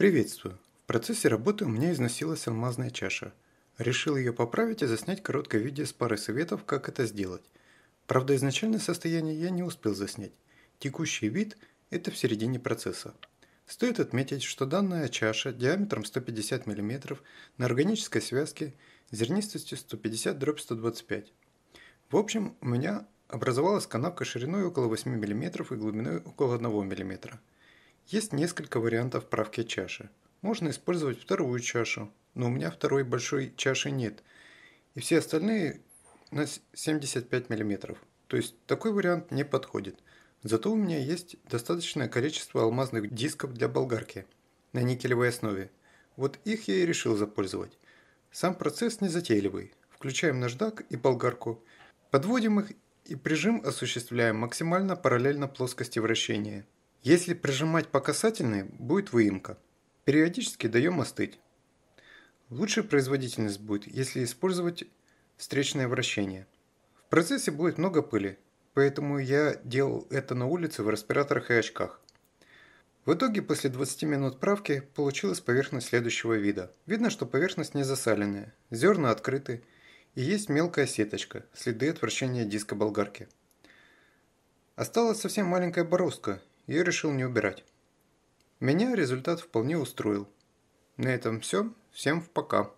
Приветствую. В процессе работы у меня износилась алмазная чаша. Решил ее поправить и заснять короткое видео с парой советов, как это сделать. Правда, изначальное состояние я не успел заснять. Текущий вид – это в середине процесса. Стоит отметить, что данная чаша диаметром 150 мм на органической связке зернистостью 150-125. В общем, у меня образовалась канавка шириной около 8 мм и глубиной около 1 мм. Есть несколько вариантов правки чаши. Можно использовать вторую чашу, но у меня второй большой чаши нет. И все остальные на 75 мм. То есть такой вариант не подходит. Зато у меня есть достаточное количество алмазных дисков для болгарки на никелевой основе. Вот их я и решил запользовать. Сам процесс не незатейливый. Включаем наждак и болгарку. Подводим их и прижим осуществляем максимально параллельно плоскости вращения. Если прижимать по касательной, будет выемка. Периодически даем остыть. Лучшая производительность будет, если использовать встречное вращение. В процессе будет много пыли, поэтому я делал это на улице в респираторах и очках. В итоге после 20 минут правки получилась поверхность следующего вида. Видно, что поверхность не засаленная, зерна открыты и есть мелкая сеточка, следы от вращения диска болгарки. Осталась совсем маленькая бороздка, я решил не убирать. Меня результат вполне устроил. На этом все. Всем пока.